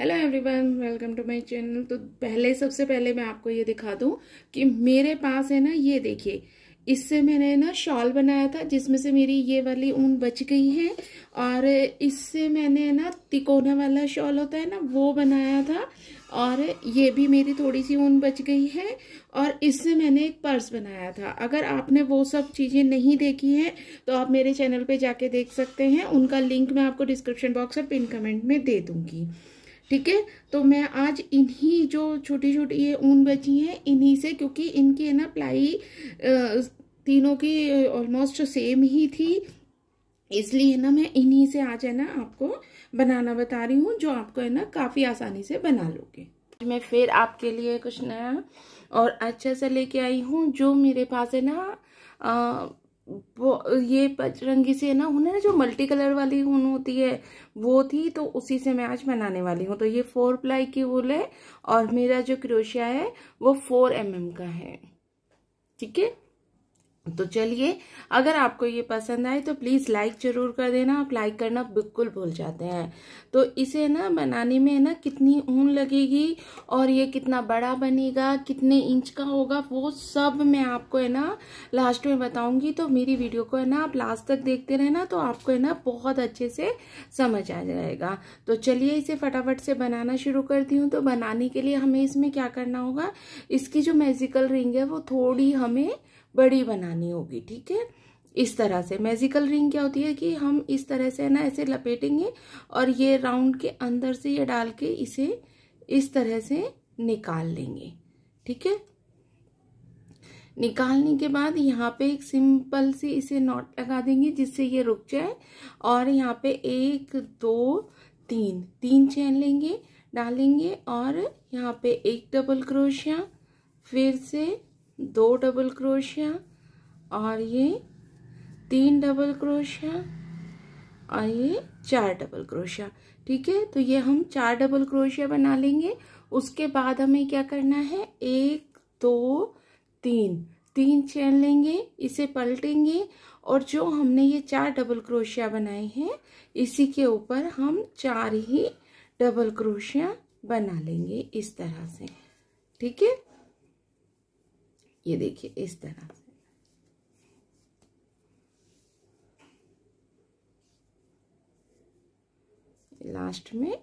hello everyone welcome to my channel तो पहले सबसे पहले मैं आपको ये दिखा दूं कि मेरे पास है ना ये देखिए इससे मैंने ना शॉल बनाया था जिसमें से मेरी ये वाली ऊन बच गई है और इससे मैंने ना तिकोना वाला शॉल होता है ना वो बनाया था और ये भी मेरी थोड़ी सी ऊन बच गई है और इससे मैंने एक पर्स बनाया था अगर आपने वो सब चीज़ें नहीं देखी हैं तो आप मेरे चैनल पे जाके देख सकते हैं उनका लिंक मैं आपको डिस्क्रिप्शन बॉक्स और पिन कमेंट में दे दूँगी ठीक है तो मैं आज इन्हीं जो छोटी छोटी ये ऊन बची हैं इन्हीं से क्योंकि इनकी है ना प्लाई तीनों की ऑलमोस्ट सेम ही थी इसलिए ना मैं इन्हीं से आज है ना आपको बनाना बता रही हूँ जो आपको है ना काफ़ी आसानी से बना लोगे मैं फिर आपके लिए कुछ नया और अच्छा सा लेके आई हूँ जो मेरे पास है ना ये पचरंगी से ना उन्हें ना जो मल्टी कलर वाली ऊन होती है वो थी तो उसी से मैं आज बनाने वाली हूँ तो ये फोर प्लाई की ऊल है और मेरा जो क्रोशिया है वो फोर एम mm का है ठीक है तो चलिए अगर आपको ये पसंद आए तो प्लीज़ लाइक ज़रूर कर देना आप लाइक करना बिल्कुल भूल जाते हैं तो इसे ना बनाने में ना कितनी ऊन लगेगी और ये कितना बड़ा बनेगा कितने इंच का होगा वो सब मैं आपको है ना लास्ट में बताऊंगी तो मेरी वीडियो को है ना आप लास्ट तक देखते रहना तो आपको है ना बहुत अच्छे से समझ आ जाएगा तो चलिए इसे फटाफट से बनाना शुरू करती हूँ तो बनाने के लिए हमें इसमें क्या करना होगा इसकी जो मेजिकल रिंग है वो थोड़ी हमें बड़ी बनानी होगी ठीक है इस तरह से मैजिकल रिंग क्या होती है कि हम इस तरह से ना ऐसे लपेटेंगे और ये राउंड के अंदर से ये डाल के इसे इस तरह से निकाल लेंगे ठीक है निकालने के बाद यहाँ पे एक सिंपल सी इसे नॉट लगा देंगे जिससे ये रुक जाए और यहाँ पे एक दो तीन तीन चैन लेंगे डालेंगे और यहाँ पे एक डबल क्रोशिया फिर से दो डबल क्रोशिया और ये तीन डबल क्रोशिया और ये चार डबल क्रोशिया ठीक है तो ये हम चार डबल क्रोशिया बना लेंगे उसके बाद हमें क्या करना है एक दो तीन तीन चैन लेंगे इसे पलटेंगे और जो हमने ये चार डबल क्रोशिया बनाए हैं इसी के ऊपर हम चार ही डबल क्रोशिया बना लेंगे इस तरह से ठीक है ये देखिए इस तरह से लास्ट में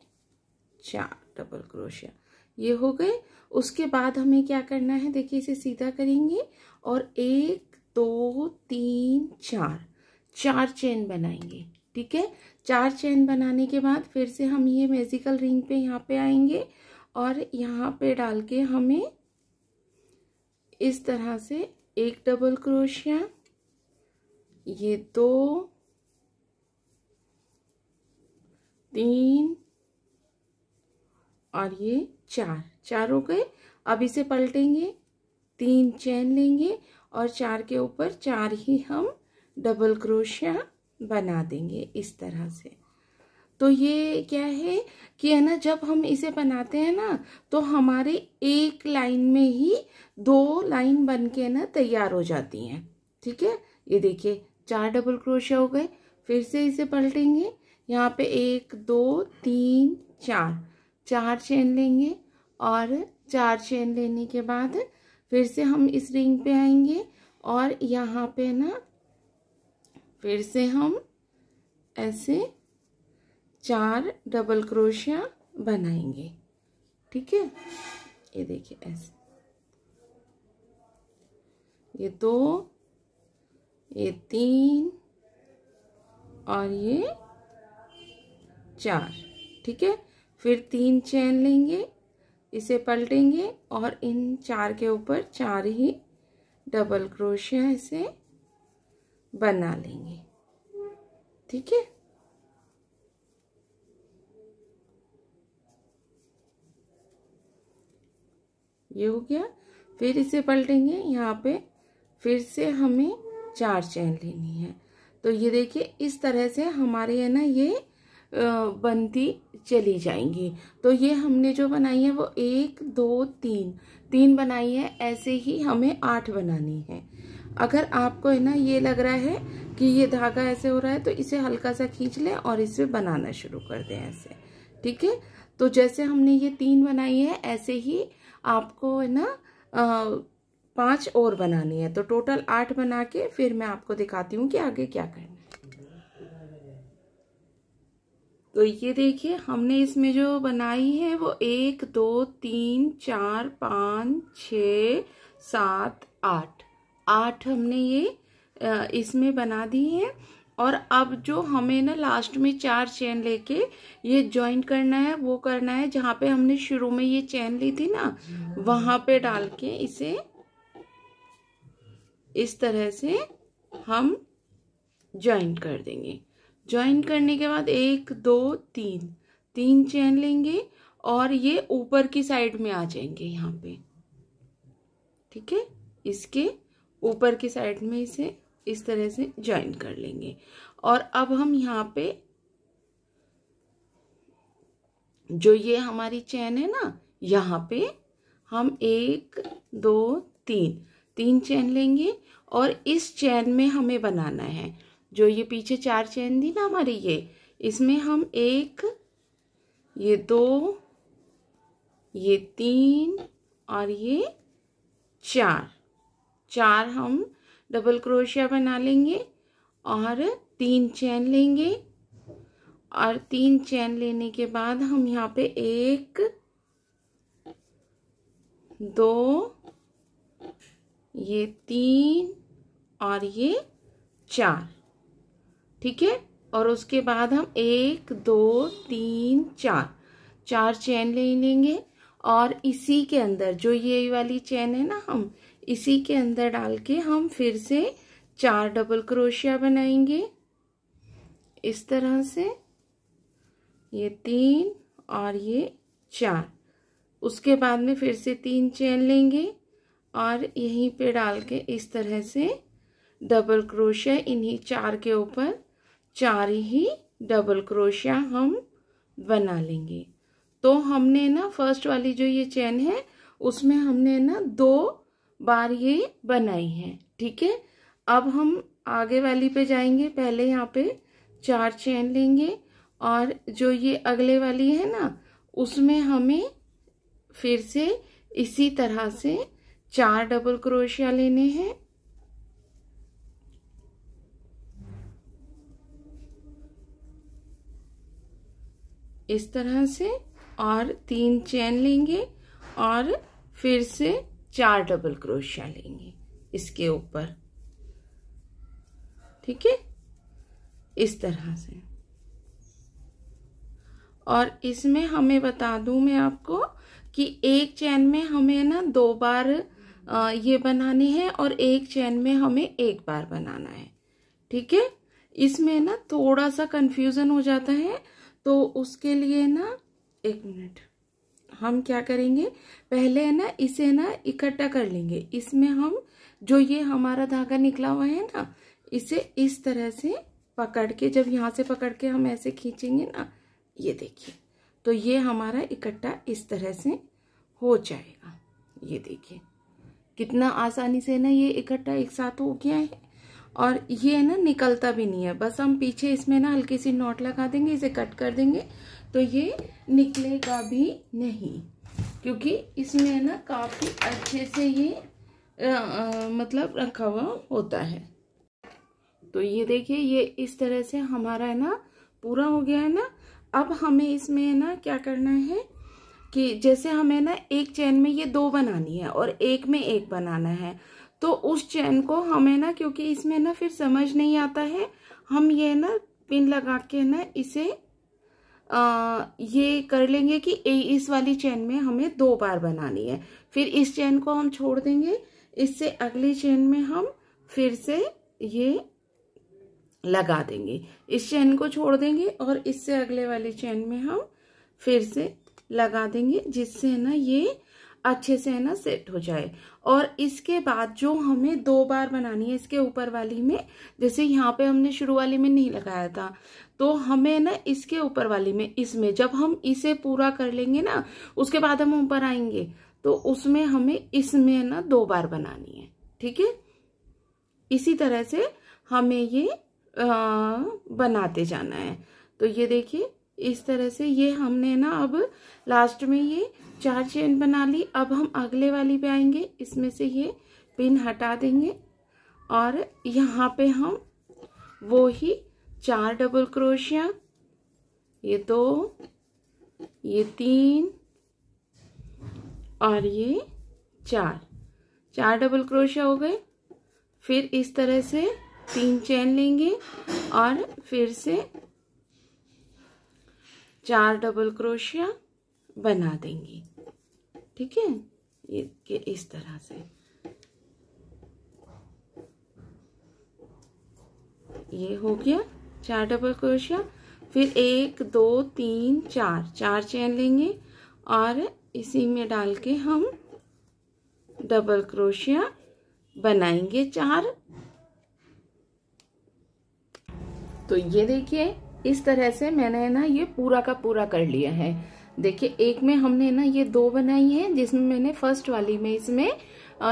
चार डबल क्रोशिया ये हो गए उसके बाद हमें क्या करना है देखिए इसे सीधा करेंगे और एक दो तीन चार चार चेन बनाएंगे ठीक है चार चेन बनाने के बाद फिर से हम ये मेजिकल रिंग पे यहाँ पे आएंगे और यहाँ पे डाल के हमें इस तरह से एक डबल क्रोशिया ये दो तीन और ये चार चार हो गए अब इसे पलटेंगे तीन चैन लेंगे और चार के ऊपर चार ही हम डबल क्रोशिया बना देंगे इस तरह से तो ये क्या है कि है ना जब हम इसे बनाते हैं ना तो हमारे एक लाइन में ही दो लाइन बन के ना तैयार हो जाती हैं ठीक है ये देखिए चार डबल क्रोशिया हो गए फिर से इसे पलटेंगे यहाँ पे एक दो तीन चार चार चेन लेंगे और चार चेन लेने के बाद फिर से हम इस रिंग पे आएंगे और यहाँ पे ना फिर से हम ऐसे चार डबल क्रोशिया बनाएंगे ठीक है ये देखिए ऐसे ये दो ये तीन और ये चार ठीक है फिर तीन चैन लेंगे इसे पलटेंगे और इन चार के ऊपर चार ही डबल क्रोशिया इसे बना लेंगे ठीक है ये हो गया फिर इसे पलटेंगे यहाँ पे फिर से हमें चार चैन लेनी है तो ये देखिए इस तरह से हमारे है ना ये बनती चली जाएंगी तो ये हमने जो बनाई है वो एक दो तीन तीन बनाई है ऐसे ही हमें आठ बनानी है अगर आपको है ना ये लग रहा है कि ये धागा ऐसे हो रहा है तो इसे हल्का सा खींच लें और इसे बनाना शुरू कर दें ऐसे ठीक है तो जैसे हमने ये तीन बनाई है ऐसे ही आपको है ना पांच और बनानी है तो टोटल आठ बना के फिर मैं आपको दिखाती हूँ कि आगे क्या करना है तो ये देखिए हमने इसमें जो बनाई है वो एक दो तीन चार पाँच छ सात आठ आठ हमने ये इसमें बना दी है और अब जो हमें ना लास्ट में चार चैन लेके ये ज्वाइन करना है वो करना है जहाँ पे हमने शुरू में ये चैन ली थी ना वहाँ पे डाल के इसे इस तरह से हम ज्वाइन कर देंगे ज्वाइन करने के बाद एक दो तीन तीन चेन लेंगे और ये ऊपर की साइड में आ जाएंगे यहाँ पे ठीक है इसके ऊपर की साइड में इसे इस तरह से ज्वाइन कर लेंगे और अब हम यहाँ पे जो ये हमारी चैन है ना यहाँ पे हम एक दो तीन तीन चैन लेंगे और इस चैन में हमें बनाना है जो ये पीछे चार चैन थी ना हमारी ये इसमें हम एक ये दो ये तीन और ये चार चार हम डबल क्रोशिया बना लेंगे और तीन चैन लेंगे और तीन चैन लेने के बाद हम यहाँ पे एक दो ये तीन और ये चार ठीक है और उसके बाद हम एक दो तीन चार चार चैन ले लेंगे और इसी के अंदर जो ये वाली चैन है ना हम इसी के अंदर डाल के हम फिर से चार डबल क्रोशिया बनाएंगे इस तरह से ये तीन और ये चार उसके बाद में फिर से तीन चेन लेंगे और यहीं पे डाल के इस तरह से डबल क्रोशिया इन्हीं चार के ऊपर चार ही डबल क्रोशिया हम बना लेंगे तो हमने ना फर्स्ट वाली जो ये चेन है उसमें हमने ना दो बार ये बनाई है ठीक है अब हम आगे वाली पे जाएंगे पहले यहाँ पे चार चेन लेंगे और जो ये अगले वाली है ना उसमें हमें फिर से इसी तरह से चार डबल क्रोशिया लेने हैं इस तरह से और तीन चेन लेंगे और फिर से चार डबल क्रोशिया लेंगे इसके ऊपर ठीक है इस तरह से और इसमें हमें बता दूं मैं आपको कि एक चैन में हमें ना दो बार ये बनानी है और एक चैन में हमें एक बार बनाना है ठीक है इसमें ना थोड़ा सा कंफ्यूजन हो जाता है तो उसके लिए ना एक मिनट हम क्या करेंगे पहले है ना इसे ना इकट्ठा कर लेंगे इसमें हम जो ये हमारा धागा निकला हुआ है ना इसे इस तरह से पकड़ के जब यहाँ से पकड़ के हम ऐसे खींचेंगे ना ये देखिए तो ये हमारा इकट्ठा इस तरह से हो जाएगा ये देखिए कितना आसानी से ना ये इकट्ठा एक साथ हो गया है और ये ना निकलता भी नहीं है बस हम पीछे इसमें ना हल्की सी नोट लगा देंगे इसे कट कर देंगे तो ये निकलेगा भी नहीं क्योंकि इसमें है ना काफ़ी अच्छे से ये आ, आ, मतलब रखा हुआ होता है तो ये देखिए ये इस तरह से हमारा है ना पूरा हो गया है ना अब हमें इसमें है ना क्या करना है कि जैसे हमें ना एक चैन में ये दो बनानी है और एक में एक बनाना है तो उस चैन को हमें ना क्योंकि इसमें ना फिर समझ नहीं आता है हम ये ना पिन लगा के ना इसे आ, ये कर लेंगे कि ए इस वाली चेन में हमें दो बार बनानी है फिर इस चेन को हम छोड़ देंगे इससे अगली चेन में हम फिर से ये लगा देंगे इस चेन को छोड़ देंगे और इससे अगले वाली चेन में हम फिर से लगा देंगे जिससे है ना ये अच्छे से है ना सेट हो जाए और इसके बाद जो हमें दो बार बनानी है इसके ऊपर वाली में जैसे यहाँ पे हमने शुरू वाली में नहीं लगाया था तो हमें ना इसके ऊपर वाली में इसमें जब हम इसे पूरा कर लेंगे ना उसके बाद हम ऊपर आएंगे तो उसमें हमें इसमें ना दो बार बनानी है ठीक है इसी तरह से हमें ये आ, बनाते जाना है तो ये देखिए इस तरह से ये हमने ना अब लास्ट में ये चार चेन बना ली अब हम अगले वाली पे आएंगे इसमें से ये पिन हटा देंगे और यहाँ पे हम वो ही चार डबल क्रोशिया ये दो ये तीन और ये चार चार डबल क्रोशिया हो गए फिर इस तरह से तीन चैन लेंगे और फिर से चार डबल क्रोशिया बना देंगे ठीक है ये इस तरह से ये हो गया चार डबल क्रोशिया फिर एक दो तीन चार चार चैन लेंगे और इसी में डाल के हम डबल क्रोशिया बनाएंगे चार तो ये देखिए इस तरह से मैंने ना ये पूरा का पूरा कर लिया है देखिए एक में हमने ना ये दो बनाई है जिसमें मैंने फर्स्ट वाली में इसमें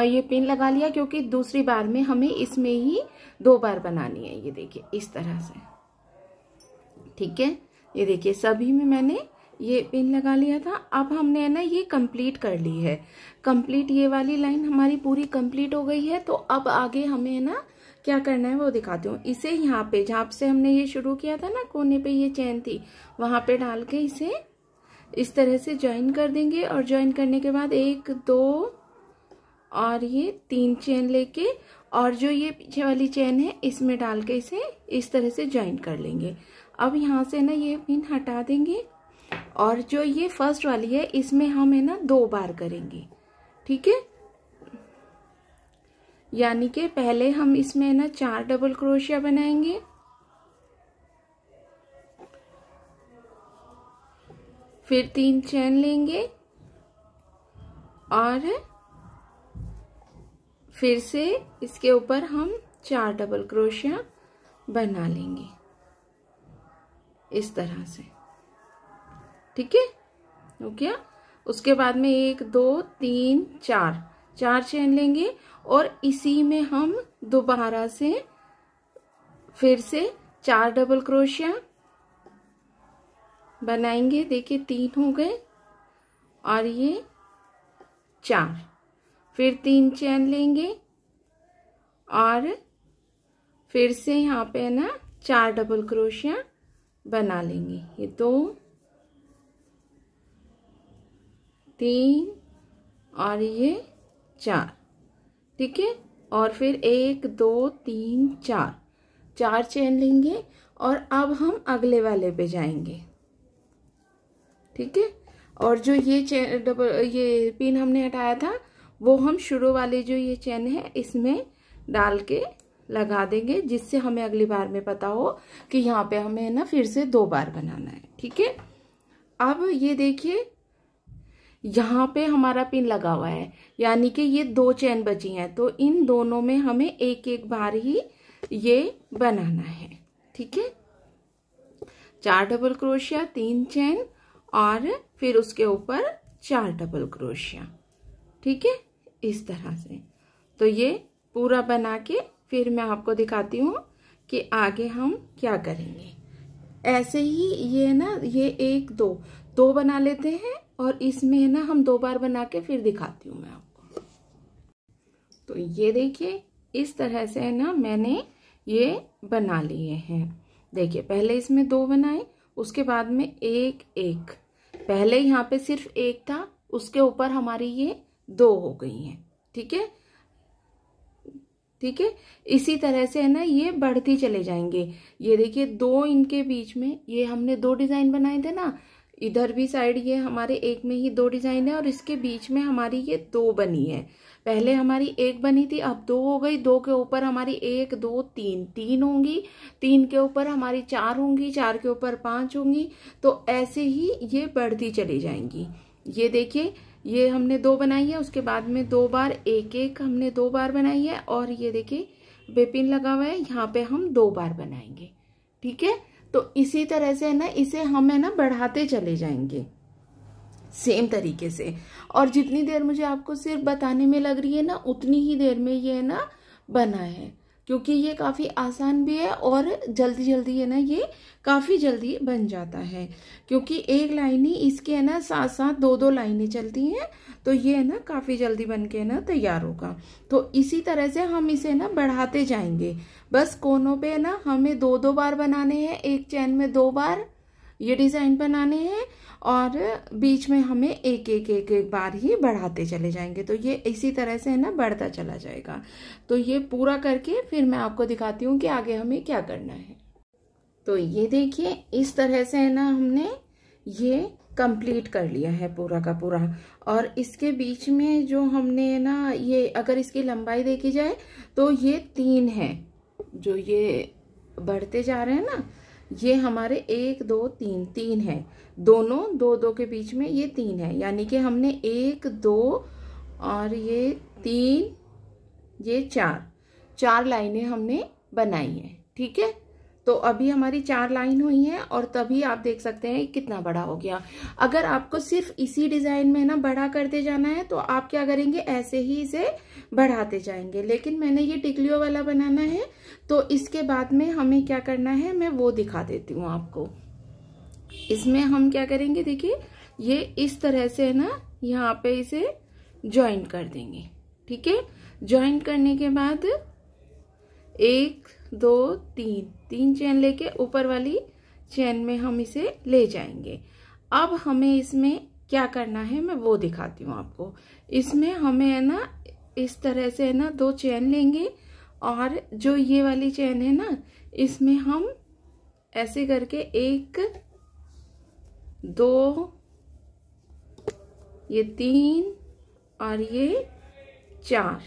ये पिन लगा लिया क्योंकि दूसरी बार में हमें इसमें ही दो बार बनानी है ये देखिए इस तरह से ठीक है ये देखिए सभी में मैंने ये पिन लगा लिया था अब हमने है ना ये कंप्लीट कर ली है कंप्लीट ये वाली लाइन हमारी पूरी कंप्लीट हो गई है तो अब आगे हमें है ना क्या करना है वो दिखाती हूँ इसे यहाँ पे जहाँ से हमने ये शुरू किया था ना कोने पे ये चैन थी वहाँ पे डाल के इसे इस तरह से ज्वाइन कर देंगे और ज्वाइन करने के बाद एक दो और ये तीन चैन लेके और जो ये पीछे वाली चैन है इसमें डाल के इसे इस तरह से ज्वाइन कर लेंगे अब यहाँ से ना ये पिन हटा देंगे और जो ये फर्स्ट वाली है इसमें हम है ना दो बार करेंगे ठीक है यानी कि पहले हम इसमें ना चार डबल क्रोशिया बनाएंगे फिर तीन चैन लेंगे और फिर से इसके ऊपर हम चार डबल क्रोशिया बना लेंगे इस तरह से ठीक है हो गया उसके बाद में एक दो तीन चार चार चेन लेंगे और इसी में हम दोबारा से फिर से चार डबल क्रोशिया बनाएंगे देखिए तीन हो गए और ये चार फिर तीन चैन लेंगे और फिर से यहाँ पे ना चार डबल क्रोशिया बना लेंगे ये दो तीन और ये चार ठीक है और फिर एक दो तीन चार चार चेन लेंगे और अब हम अगले वाले पे जाएंगे ठीक है और जो ये चेन डबल ये पिन हमने हटाया था वो हम शुरू वाले जो ये चेन है इसमें डाल के लगा देंगे जिससे हमें अगली बार में पता हो कि यहाँ पे हमें ना फिर से दो बार बनाना है ठीक है अब ये देखिए यहाँ पे हमारा पिन लगा हुआ है यानी कि ये दो चैन बची हैं तो इन दोनों में हमें एक एक बार ही ये बनाना है ठीक है चार डबल क्रोशिया तीन चैन और फिर उसके ऊपर चार डबल क्रोशिया ठीक है इस तरह से तो ये पूरा बना के फिर मैं आपको दिखाती हूँ कि आगे हम क्या करेंगे ऐसे ही ये ना ये एक दो दो बना लेते हैं और इसमें ना हम दो बार बना के फिर दिखाती हूँ मैं आपको तो ये देखिए इस तरह से है ना मैंने ये बना लिए हैं देखिए पहले इसमें दो बनाए उसके बाद में एक एक पहले यहाँ पे सिर्फ एक था उसके ऊपर हमारी ये दो हो गई हैं ठीक है ठीक है इसी तरह से है ना ये बढ़ती चले जाएंगे ये देखिए दो इनके बीच में ये हमने दो डिज़ाइन बनाए थे ना इधर भी साइड ये हमारे एक में ही दो डिज़ाइन है और इसके बीच में हमारी ये दो बनी है पहले हमारी एक बनी थी अब दो हो गई दो के ऊपर हमारी एक दो तीन तीन होंगी तीन के ऊपर हमारी चार होंगी चार के ऊपर पांच होंगी तो ऐसे ही ये बढ़ती चली जाएंगी ये देखिए ये हमने दो बनाई है उसके बाद में दो बार एक एक हमने दो बार बनाई है और ये देखिए बेपिन लगा हुआ है यहाँ पे हम दो बार बनाएंगे ठीक है तो इसी तरह से है ना इसे हम है ना बढ़ाते चले जाएंगे सेम तरीके से और जितनी देर मुझे आपको सिर्फ बताने में लग रही है ना उतनी ही देर में ये है ना बना है क्योंकि ये काफ़ी आसान भी है और जल्दी जल्दी है ना ये काफ़ी जल्दी बन जाता है क्योंकि एक लाइन ही इसके है ना साथ साथ दो दो लाइनें चलती हैं तो ये है ना काफ़ी जल्दी बन के ना तैयार होगा तो इसी तरह से हम इसे ना बढ़ाते जाएंगे बस कोनों पे ना हमें दो दो बार बनाने हैं एक चैन में दो बार ये डिज़ाइन बनाने हैं और बीच में हमें एक एक एक एक बार ही बढ़ाते चले जाएंगे तो ये इसी तरह से है ना बढ़ता चला जाएगा तो ये पूरा करके फिर मैं आपको दिखाती हूँ कि आगे हमें क्या करना है तो ये देखिए इस तरह से है ना हमने ये कंप्लीट कर लिया है पूरा का पूरा और इसके बीच में जो हमने ना ये अगर इसकी लंबाई देखी जाए तो ये तीन है जो ये बढ़ते जा रहे हैं ना ये हमारे एक दो तीन तीन है दोनों दो दो के बीच में ये तीन है यानी कि हमने एक दो और ये तीन ये चार चार लाइनें हमने बनाई हैं ठीक है तो अभी हमारी चार लाइन हुई है और तभी आप देख सकते हैं कितना बड़ा हो गया अगर आपको सिर्फ इसी डिज़ाइन में ना बड़ा करते जाना है तो आप क्या करेंगे ऐसे ही इसे बढ़ाते जाएंगे लेकिन मैंने ये टिकलियों वाला बनाना है तो इसके बाद में हमें क्या करना है मैं वो दिखा देती हूँ आपको इसमें हम क्या करेंगे देखिए ये इस तरह से है ना यहाँ पे इसे ज्वाइन कर देंगे ठीक है ज्वाइन करने के बाद एक दो तीन तीन चेन लेके ऊपर वाली चेन में हम इसे ले जाएंगे अब हमें इसमें क्या करना है मैं वो दिखाती हूँ आपको इसमें हमें है ना इस तरह से है ना दो चैन लेंगे और जो ये वाली चैन है ना इसमें हम ऐसे करके एक दो ये तीन और ये चार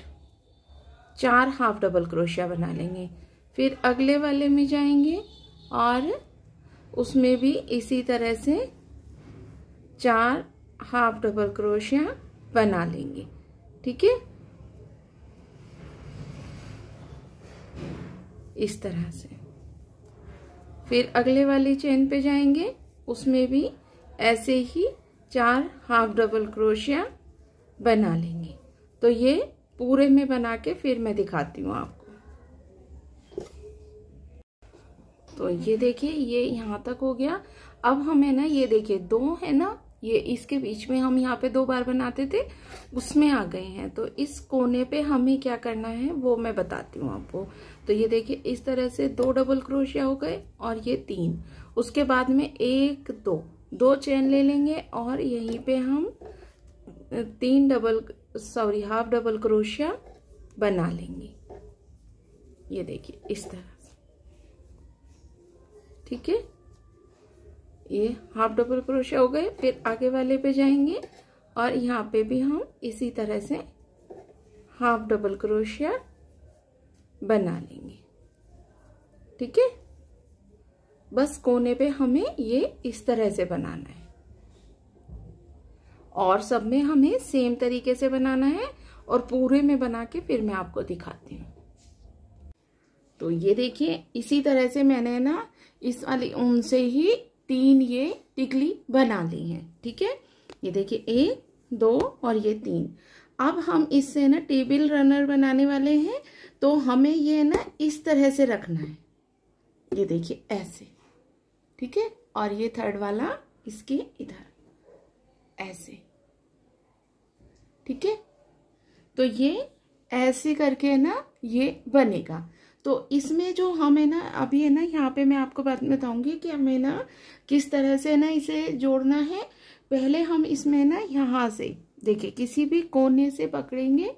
चार हाफ डबल क्रोशिया बना लेंगे फिर अगले वाले में जाएंगे और उसमें भी इसी तरह से चार हाफ डबल क्रोशिया बना लेंगे ठीक है इस तरह से फिर अगले वाली चेन पे जाएंगे उसमें भी ऐसे ही चार हाफ डबल क्रोशिया बना लेंगे तो ये पूरे में बना के फिर मैं दिखाती हूँ आपको तो ये देखिए ये यहाँ तक हो गया अब हमें ना ये देखिए दो है ना ये इसके बीच में हम यहाँ पे दो बार बनाते थे उसमें आ गए हैं तो इस कोने पे हमें क्या करना है वो मैं बताती हूँ आपको तो ये देखिए इस तरह से दो डबल क्रोशिया हो गए और ये तीन उसके बाद में एक दो दो चेन ले लेंगे और यहीं पे हम तीन double sorry half double crochet बना लेंगे ये देखिए इस तरह ठीक है ये हाफ डबल क्रोशिया हो गए फिर आगे वाले पे जाएंगे और यहाँ पे भी हम इसी तरह से हाफ डबल क्रोशिया बना लेंगे ठीक है बस कोने पे हमें ये इस तरह से बनाना है और सब में हमें सेम तरीके से बनाना है और पूरे में बना के फिर मैं आपको दिखाती हूँ तो ये देखिए इसी तरह से मैंने ना इस वाली ऊन से ही तीन ये टिकली बना ली है ठीक है ये देखिए एक दो और ये तीन अब हम इससे ना टेबल रनर बनाने वाले हैं तो हमें ये ना इस तरह से रखना है ये देखिए ऐसे ठीक है और ये थर्ड वाला इसके इधर ऐसे ठीक है तो ये ऐसे करके ना ये बनेगा तो इसमें जो हमें हाँ, ना अभी है ना यहाँ पे मैं आपको बात बताऊंगी कि हमें ना किस तरह से ना इसे जोड़ना है पहले हम इसमें ना यहाँ से देखिए किसी भी कोने से पकड़ेंगे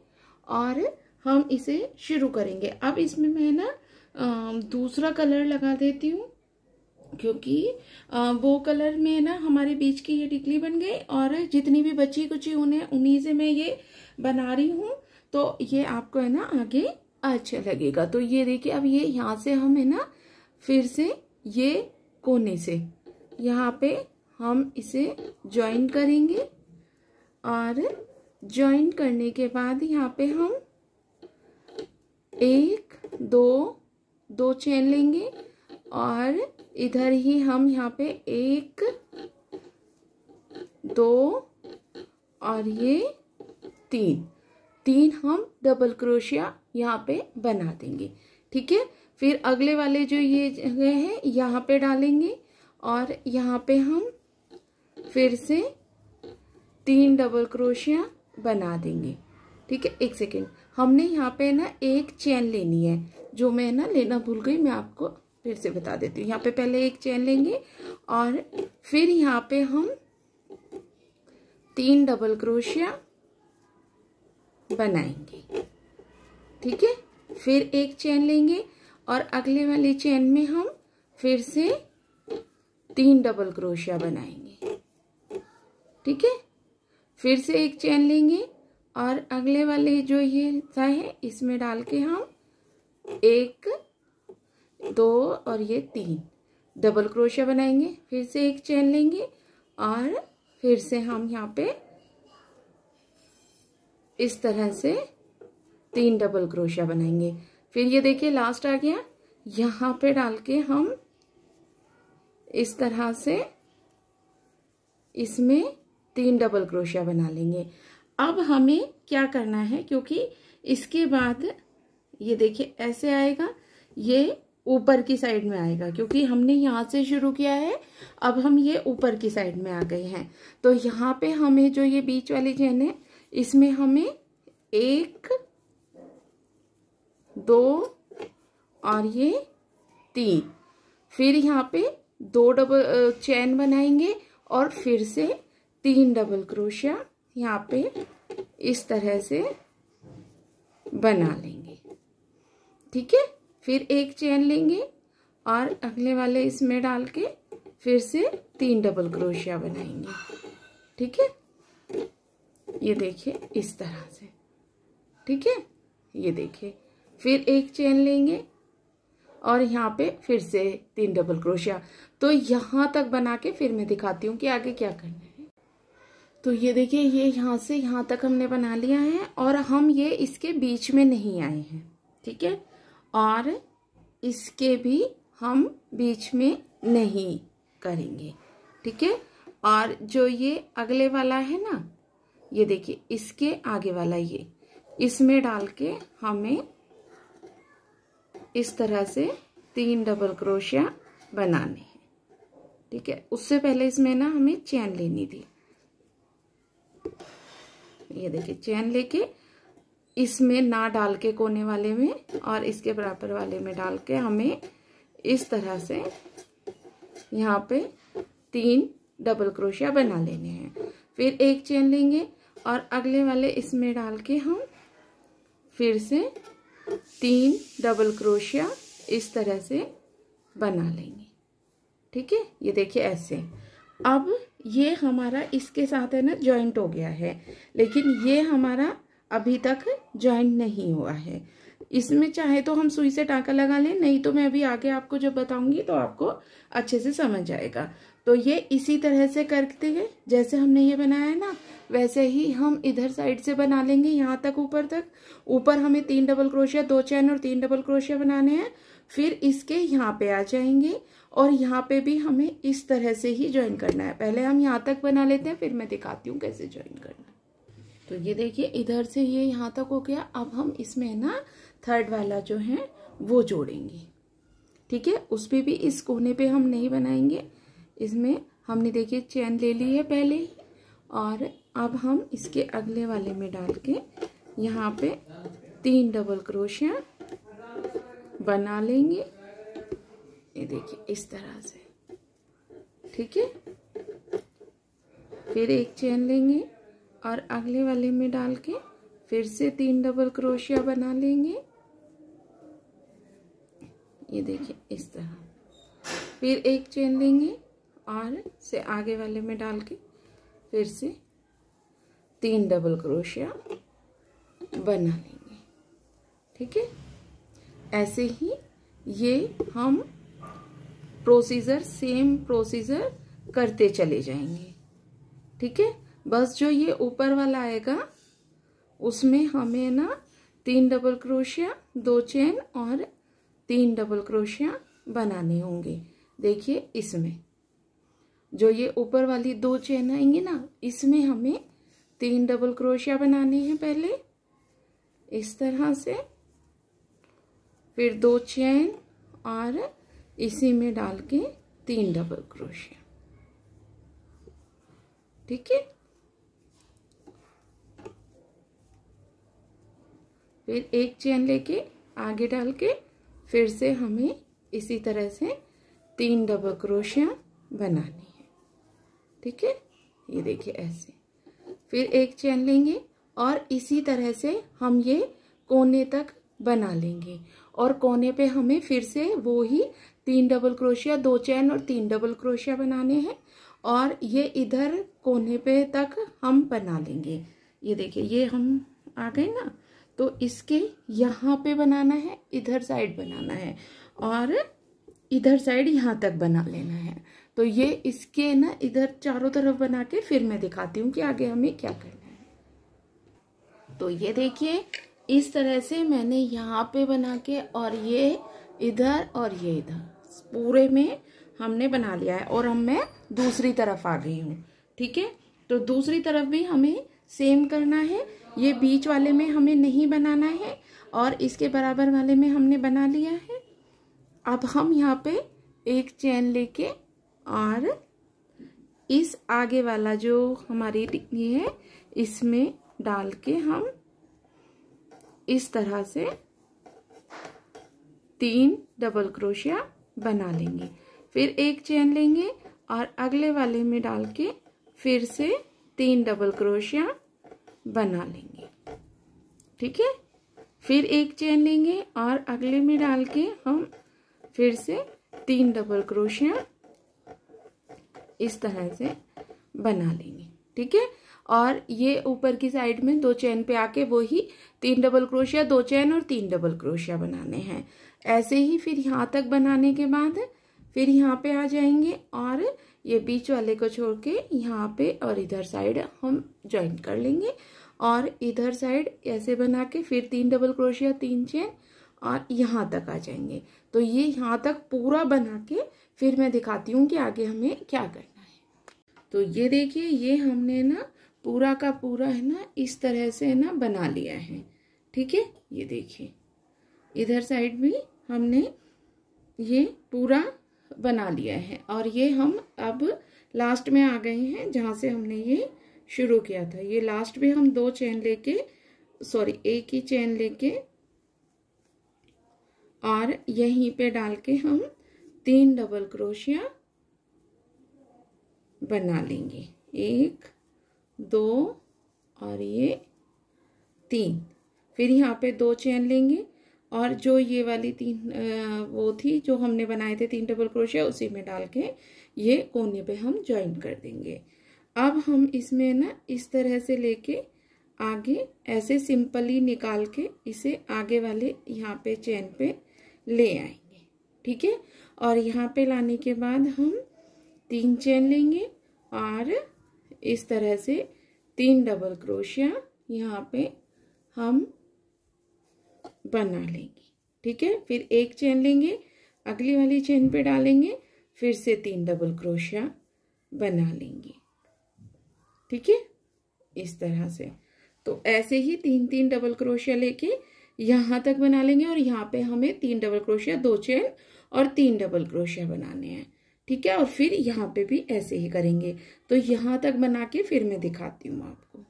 और हम इसे शुरू करेंगे अब इसमें मैं ना दूसरा कलर लगा देती हूँ क्योंकि वो कलर में ना हमारे बीच की ये टिकली बन गई और जितनी भी बची कुची उन्हें उन्हीं से मैं ये बना रही हूँ तो ये आपको है ना आगे अच्छा लगेगा तो ये देखिए अब ये यहाँ से हम है ना फिर से ये कोने से यहाँ पे हम इसे ज्वाइन करेंगे और ज्वाइन करने के बाद यहाँ पे हम एक दो दो चेन लेंगे और इधर ही हम यहाँ पे एक दो और ये तीन तीन हम डबल क्रोशिया यहाँ पे बना देंगे ठीक है फिर अगले वाले जो ये जगह है यहाँ पे डालेंगे और यहाँ पे हम फिर से तीन डबल क्रोशिया बना देंगे ठीक है एक सेकेंड हमने यहाँ पे ना एक चैन लेनी है जो मैं ना लेना भूल गई मैं आपको फिर से बता देती हूँ यहाँ पे पहले एक चैन लेंगे और फिर यहाँ पे हम तीन डबल क्रोशिया बनाएंगे ठीक है फिर एक चेन लेंगे और अगले वाले चैन में हम फिर से तीन डबल क्रोशिया बनाएंगे ठीक है फिर से एक चैन लेंगे और अगले वाले जो ये सा है इसमें डाल के हम एक दो और ये तीन डबल क्रोशिया बनाएंगे फिर से एक चेन लेंगे और फिर से हम यहाँ पे इस तरह से तीन डबल क्रोशिया बनाएंगे फिर ये देखिए लास्ट आ गया यहाँ पे डाल के हम इस तरह से इसमें तीन डबल क्रोशिया बना लेंगे अब हमें क्या करना है क्योंकि इसके बाद ये देखिए ऐसे आएगा ये ऊपर की साइड में आएगा क्योंकि हमने यहाँ से शुरू किया है अब हम ये ऊपर की साइड में आ गए हैं तो यहाँ पे हमें जो ये बीच वाली चेन है इसमें हमें एक दो और ये तीन फिर यहाँ पे दो डबल चैन बनाएंगे और फिर से तीन डबल क्रोशिया यहाँ पे इस तरह से बना लेंगे ठीक है फिर एक चैन लेंगे और अगले वाले इसमें डाल के फिर से तीन डबल क्रोशिया बनाएंगे ठीक है ये देखिए इस तरह से ठीक है ये देखिए फिर एक चेन लेंगे और यहाँ पे फिर से तीन डबल क्रोशिया तो यहाँ तक बना के फिर मैं दिखाती हूँ कि आगे क्या करना है तो ये देखिए ये यहाँ से यहाँ तक हमने बना लिया है और हम ये इसके बीच में नहीं आए हैं ठीक है और इसके भी हम बीच में नहीं करेंगे ठीक है और जो ये अगले वाला है ना ये देखिए इसके आगे वाला ये इसमें डाल के हमें इस तरह से तीन डबल क्रोशिया बनाने हैं ठीक है उससे पहले इसमें ना हमें चैन लेनी थी ये देखिए चैन लेके इसमें ना डाल के कोने वाले में और इसके बराबर वाले में डाल के हमें इस तरह से यहाँ पे तीन डबल क्रोशिया बना लेने हैं फिर एक चैन लेंगे और अगले वाले इसमें डाल के हम फिर से तीन डबल क्रोशिया इस तरह से बना लेंगे ठीक है ये देखिए ऐसे अब ये हमारा इसके साथ है ना जॉइंट हो गया है लेकिन ये हमारा अभी तक जॉइंट नहीं हुआ है इसमें चाहे तो हम सुई से टाका लगा लें नहीं तो मैं अभी आगे आपको जब बताऊंगी तो आपको अच्छे से समझ आएगा तो ये इसी तरह से करते हैं जैसे हमने ये बनाया है ना वैसे ही हम इधर साइड से बना लेंगे यहाँ तक ऊपर तक ऊपर हमें तीन डबल क्रोशिया दो चैन और तीन डबल क्रोशिया बनाने हैं फिर इसके यहाँ पे आ जाएंगे और यहाँ पे भी हमें इस तरह से ही ज्वाइन करना है पहले हम यहाँ तक बना लेते हैं फिर मैं दिखाती हूँ कैसे ज्वाइन करना तो ये देखिए इधर से ये यहाँ तक हो गया अब हम इसमें ना थर्ड वाला जो है वो जोड़ेंगे ठीक है उस पर भी इस कोने पे हम नहीं बनाएंगे इसमें हमने देखिए चैन ले ली है पहले ही और अब हम इसके अगले वाले में डाल के यहाँ पे तीन डबल क्रोशिया बना लेंगे ये देखिए इस तरह से ठीक है फिर एक चैन लेंगे और अगले वाले में डाल के फिर से तीन डबल क्रोशिया बना लेंगे ये देखिए इस तरह फिर एक चेन देंगे और से आगे वाले में डाल के फिर से तीन डबल क्रोशिया बना लेंगे ठीक है ऐसे ही ये हम प्रोसीजर सेम प्रोसीजर करते चले जाएंगे ठीक है बस जो ये ऊपर वाला आएगा उसमें हमें ना तीन डबल क्रोशिया दो चेन और तीन डबल क्रोशिया बनाने होंगे देखिए इसमें जो ये ऊपर वाली दो चेन आएंगी ना इसमें हमें तीन डबल क्रोशिया बनानी है पहले इस तरह से फिर दो चेन और इसी में डाल के तीन डबल क्रोशिया ठीक है फिर एक चेन लेके आगे डाल के फिर से हमें इसी तरह से तीन डबल क्रोशिया बनानी है ठीक है ये देखिए ऐसे फिर एक चैन लेंगे और इसी तरह से हम ये कोने तक बना लेंगे और कोने पे हमें फिर से वो ही तीन डबल क्रोशिया दो चैन और तीन डबल क्रोशिया बनाने हैं और ये इधर कोने पे तक हम बना लेंगे ये देखिए ये हम आ गए ना तो इसके यहाँ पे बनाना है इधर साइड बनाना है और इधर साइड यहाँ तक बना लेना है तो ये इसके ना इधर चारों तरफ बना के फिर मैं दिखाती हूँ कि आगे हमें क्या करना है तो ये देखिए इस तरह से मैंने यहाँ पे बना के और ये इधर और ये इधर पूरे में हमने बना लिया है और हम मैं दूसरी तरफ आ गई हूँ ठीक है तो दूसरी तरफ भी हमें सेम करना है ये बीच वाले में हमें नहीं बनाना है और इसके बराबर वाले में हमने बना लिया है अब हम यहाँ पे एक चैन लेके और इस आगे वाला जो हमारी ये है इसमें डाल के हम इस तरह से तीन डबल क्रोशिया बना लेंगे फिर एक चैन लेंगे और अगले वाले में डाल के फिर से तीन डबल क्रोशिया बना लेंगे ठीक है फिर एक चेन लेंगे और अगले में डाल के हम फिर से तीन डबल क्रोशिया इस तरह से बना लेंगे ठीक है और ये ऊपर की साइड में दो चैन पे आके वो ही तीन डबल क्रोशिया दो चैन और तीन डबल क्रोशिया बनाने हैं ऐसे ही फिर यहाँ तक बनाने के बाद फिर यहाँ पे आ जाएंगे और ये बीच वाले को छोड़ के यहाँ पे और इधर साइड हम ज्वाइन कर लेंगे और इधर साइड ऐसे बना के फिर तीन डबल क्रोशिया तीन चेन और यहाँ तक आ जाएंगे तो ये यहाँ तक पूरा बना के फिर मैं दिखाती हूँ कि आगे हमें क्या करना है तो ये देखिए ये हमने ना पूरा का पूरा है ना इस तरह से है ना बना लिया है ठीक है ये देखिए इधर साइड भी हमने ये पूरा बना लिया है और ये हम अब लास्ट में आ गए हैं जहाँ से हमने ये शुरू किया था ये लास्ट में हम दो चेन लेके सॉरी एक ही चेन लेके और यहीं पे डाल के हम तीन डबल क्रोशिया बना लेंगे एक दो और ये तीन फिर यहाँ पे दो चेन लेंगे और जो ये वाली तीन वो थी जो हमने बनाए थे तीन डबल क्रोशिया उसी में डाल के ये कोने पे हम ज्वाइन कर देंगे अब हम इसमें ना इस तरह से लेके आगे ऐसे सिंपली निकाल के इसे आगे वाले यहाँ पे चैन पे ले आएंगे ठीक है और यहाँ पे लाने के बाद हम तीन चैन लेंगे और इस तरह से तीन डबल क्रोशिया यहाँ पे हम बना लेंगे ठीक है फिर एक चेन लेंगे अगली वाली चेन पे डालेंगे फिर से तीन डबल क्रोशिया बना लेंगे ठीक है इस तरह से तो ऐसे ही तीन तीन डबल क्रोशिया लेके यहाँ तक बना लेंगे और यहाँ पे हमें तीन डबल क्रोशिया दो चेन और तीन डबल क्रोशिया बनाने हैं ठीक है और फिर यहाँ पे भी ऐसे ही करेंगे तो यहाँ तक बना के फिर मैं दिखाती हूँ आपको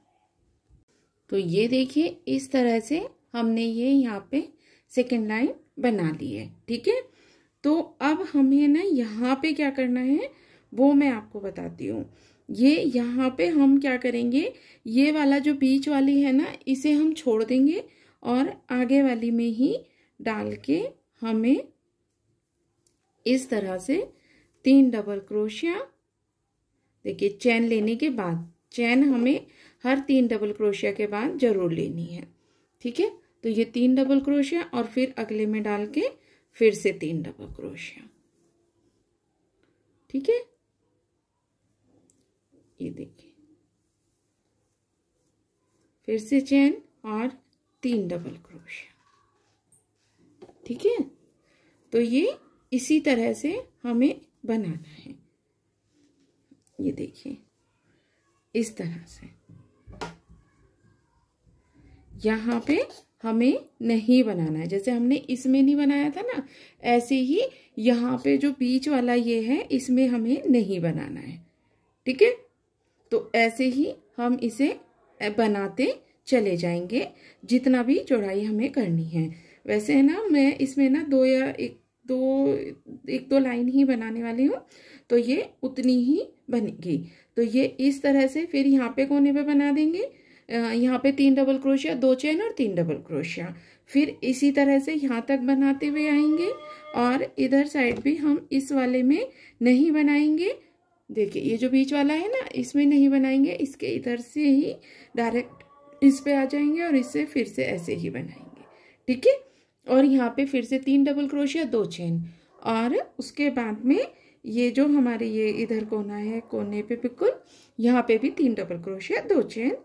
तो ये देखिए इस तरह से हमने ये यहाँ पे सेकेंड लाइन बना ली है ठीक है तो अब हमें ना यहाँ पे क्या करना है वो मैं आपको बताती हूँ ये यहाँ पे हम क्या करेंगे ये वाला जो बीच वाली है ना इसे हम छोड़ देंगे और आगे वाली में ही डाल के हमें इस तरह से तीन डबल क्रोशिया देखिए चैन लेने के बाद चैन हमें हर तीन डबल क्रोशिया के बाद जरूर लेनी है ठीक है तो ये तीन डबल क्रोशिया और फिर अगले में डाल के फिर से तीन डबल क्रोशिया ठीक है ये देखिए फिर से चैन और तीन डबल क्रोशिया ठीक है तो ये इसी तरह से हमें बनाना है ये देखिए इस तरह से यहाँ पे हमें नहीं बनाना है जैसे हमने इसमें नहीं बनाया था ना ऐसे ही यहाँ पे जो बीच वाला ये है इसमें हमें नहीं बनाना है ठीक है तो ऐसे ही हम इसे बनाते चले जाएंगे जितना भी चौड़ाई हमें करनी है वैसे है ना मैं इसमें ना दो या एक दो एक दो लाइन ही बनाने वाली हूँ तो ये उतनी ही बनेगी तो ये इस तरह से फिर यहाँ पे कोने पे बना देंगे यहाँ पे तीन डबल क्रोशिया दो चेन और तीन डबल क्रोशिया फिर इसी तरह से यहाँ तक बनाते हुए आएंगे और इधर साइड भी हम इस वाले में नहीं बनाएंगे देखिए ये जो बीच वाला है ना इसमें नहीं बनाएंगे इसके इधर से ही डायरेक्ट इस पे आ जाएंगे और इसे फिर से ऐसे ही बनाएंगे ठीक है और यहाँ पे फिर से तीन डबल क्रोशिया दो चेन और उसके बाद में ये जो हमारे ये इधर कोना है कोने पे बिल्कुल यहाँ पे भी तीन डबल क्रोशिया दो चेन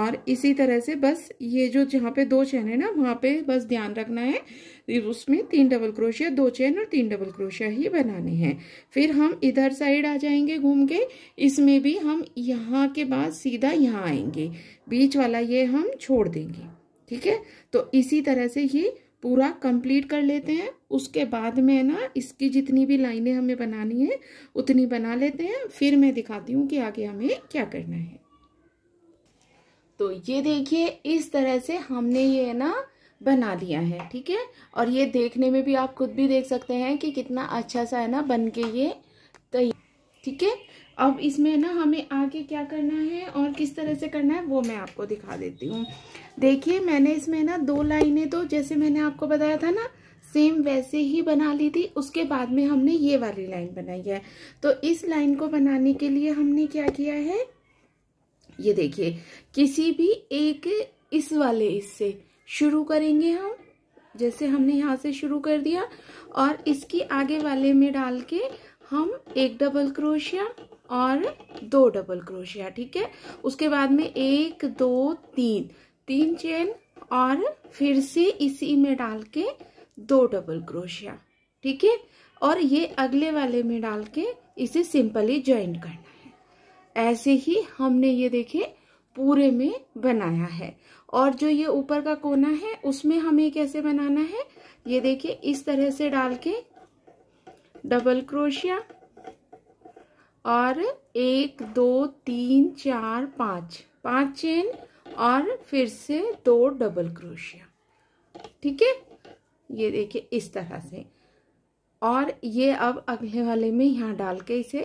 और इसी तरह से बस ये जो जहाँ पे दो चैन है ना वहाँ पे बस ध्यान रखना है उसमें तीन डबल क्रोशिया दो चैन और तीन डबल क्रोशिया ही बनाने हैं फिर हम इधर साइड आ जाएंगे घूम के इसमें भी हम यहाँ के बाद सीधा यहाँ आएंगे बीच वाला ये हम छोड़ देंगे ठीक है तो इसी तरह से ये पूरा कंप्लीट कर लेते हैं उसके बाद में ना इसकी जितनी भी लाइनें हमें बनानी है उतनी बना लेते हैं फिर मैं दिखाती हूँ कि आगे हमें क्या करना है तो ये देखिए इस तरह से हमने ये ना बना लिया है ठीक है और ये देखने में भी आप खुद भी देख सकते हैं कि कितना अच्छा सा है ना बन के ये तैयार ठीक है अब इसमें ना हमें आगे क्या करना है और किस तरह से करना है वो मैं आपको दिखा देती हूँ देखिए मैंने इसमें ना दो लाइनें तो जैसे मैंने आपको बताया था ना सेम वैसे ही बना ली थी उसके बाद में हमने ये वाली लाइन बनाई है तो इस लाइन को बनाने के लिए हमने क्या किया है ये देखिए किसी भी एक इस वाले इससे शुरू करेंगे हम जैसे हमने यहाँ से शुरू कर दिया और इसकी आगे वाले में डाल के हम एक डबल क्रोशिया और दो डबल क्रोशिया ठीक है उसके बाद में एक दो तीन तीन चेन और फिर से इसी में डाल के दो डबल क्रोशिया ठीक है और ये अगले वाले में डाल के इसे सिंपली ज्वाइन करना ऐसे ही हमने ये देखे पूरे में बनाया है और जो ये ऊपर का कोना है उसमें हमें कैसे बनाना है ये देखिए इस तरह से डाल के डबल क्रोशिया और एक दो तीन चार पाँच पांच चेन और फिर से दो डबल क्रोशिया ठीक है ये देखिए इस तरह से और ये अब अगले वाले में यहाँ डाल के इसे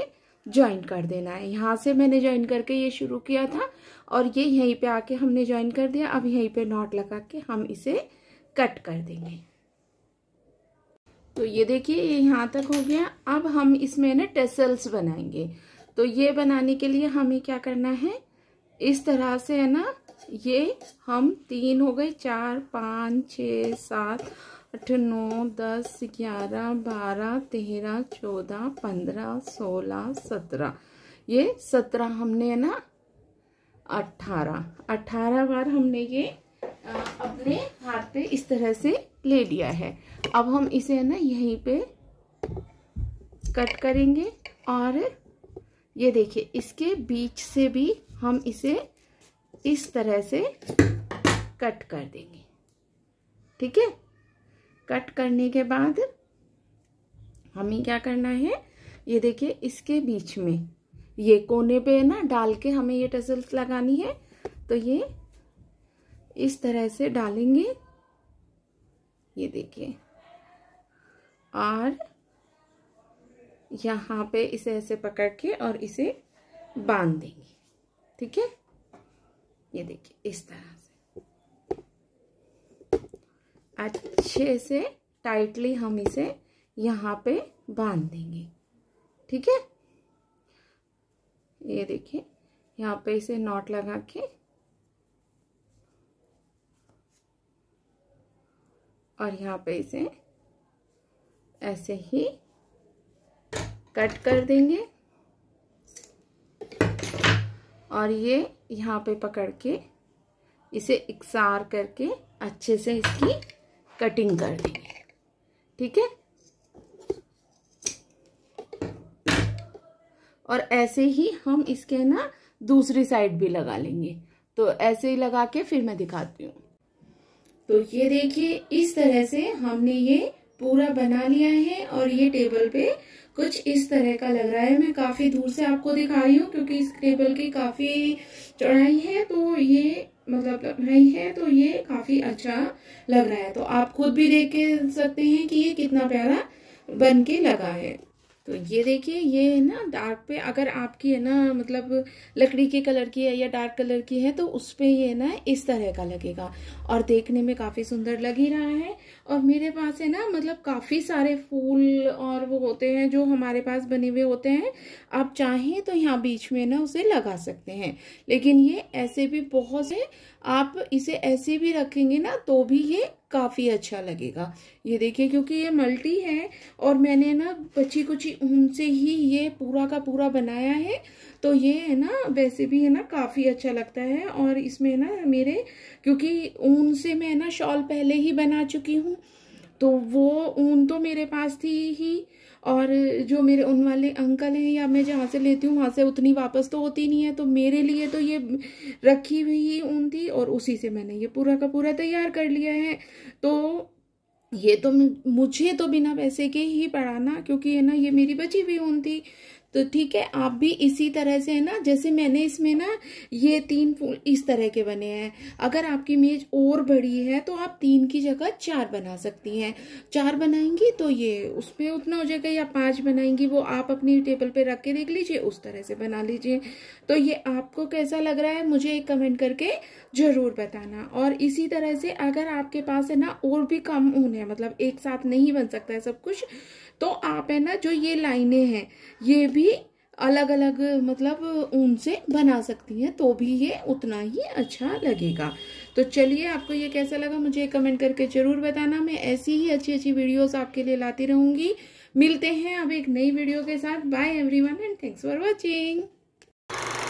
ज्वाइन कर देना है यहाँ से मैंने ज्वाइन करके ये शुरू किया था और ये यहीं पे आके हमने ज्वाइन कर दिया अब यहीं पे नॉट लगा के हम इसे कट कर देंगे तो ये देखिए ये यहाँ तक हो गया अब हम इसमें ना टेसल्स बनाएंगे तो ये बनाने के लिए हमें क्या करना है इस तरह से है ना ये हम तीन हो गए चार पाँच छ सात आठ नौ दस ग्यारह बारह तेरह चौदह पंद्रह सोलह सत्रह ये सत्रह हमने है ना अठारह अठारह बार हमने ये अपने हाथ पे इस तरह से ले लिया है अब हम इसे है ना यहीं पे कट करेंगे और ये देखिए इसके बीच से भी हम इसे इस तरह से कट कर देंगे ठीक है कट करने के बाद हमें क्या करना है ये देखिए इसके बीच में ये कोने पे ना डाल के हमें ये टसल्स लगानी है तो ये इस तरह से डालेंगे ये देखिए और यहाँ पे इसे ऐसे पकड़ के और इसे बांध देंगे ठीक है ये देखिए इस तरह अच्छे से टाइटली हम इसे यहाँ पे बांध देंगे ठीक है ये देखिए यहाँ पे इसे नॉट लगा के और यहाँ पे इसे ऐसे ही कट कर देंगे और ये यहाँ पे पकड़ के इसे इकसार करके अच्छे से इसकी कटिंग कर देंगे ठीक है और ऐसे ही हम इसके ना दूसरी साइड भी लगा लेंगे तो ऐसे ही लगा के फिर मैं दिखाती हूँ तो ये देखिए इस तरह से हमने ये पूरा बना लिया है और ये टेबल पे कुछ इस तरह का लग रहा है मैं काफी दूर से आपको दिखा रही हूँ क्योंकि इस टेबल की काफी चौड़ाई है तो ये मतलब नहीं है तो ये काफ़ी अच्छा लग रहा है तो आप खुद भी देख के सकते हैं कि ये कितना प्यारा बन के लगा है तो ये देखिए ये है ना डार्क पे अगर आपकी है ना मतलब लकड़ी के कलर की है या डार्क कलर की है तो उस पर ये ना इस तरह का लगेगा और देखने में काफ़ी सुंदर लग ही रहा है और मेरे पास है ना मतलब काफ़ी सारे फूल और वो होते हैं जो हमारे पास बने हुए होते हैं आप चाहें तो यहाँ बीच में ना उसे लगा सकते हैं लेकिन ये ऐसे भी बहुत से आप इसे ऐसे भी रखेंगे ना तो भी ये काफ़ी अच्छा लगेगा ये देखिए क्योंकि ये मल्टी है और मैंने ना बची कुची ऊन से ही ये पूरा का पूरा बनाया है तो ये है ना वैसे भी है ना काफ़ी अच्छा लगता है और इसमें ना मेरे क्योंकि ऊन से मैं ना शॉल पहले ही बना चुकी हूँ तो वो ऊन तो मेरे पास थी ही और जो मेरे उन वाले अंकल हैं या मैं जहाँ से लेती हूँ वहाँ से उतनी वापस तो होती नहीं है तो मेरे लिए तो ये रखी हुई ऊन थी और उसी से मैंने ये पूरा का पूरा तैयार कर लिया है तो ये तो मुझे तो बिना पैसे के ही पड़ाना क्योंकि है ना ये मेरी बची हुई ऊन थी तो ठीक है आप भी इसी तरह से है ना जैसे मैंने इसमें ना ये तीन फूल इस तरह के बने हैं अगर आपकी मेज और बड़ी है तो आप तीन की जगह चार बना सकती हैं चार बनाएंगी तो ये उसमें उतना हो जाएगा या पाँच बनाएंगी वो आप अपनी टेबल पे रख के देख लीजिए उस तरह से बना लीजिए तो ये आपको कैसा लग रहा है मुझे एक कमेंट करके ज़रूर बताना और इसी तरह से अगर आपके पास है ना और भी कम ऊन है मतलब एक साथ नहीं बन सकता है सब कुछ तो आप है ना जो ये लाइनें हैं ये भी अलग अलग मतलब ऊन से बना सकती हैं तो भी ये उतना ही अच्छा लगेगा तो चलिए आपको ये कैसा लगा मुझे कमेंट करके ज़रूर बताना मैं ऐसी ही अच्छी अच्छी वीडियोस आपके लिए लाती रहूंगी मिलते हैं अब एक नई वीडियो के साथ bye everyone and thanks for watching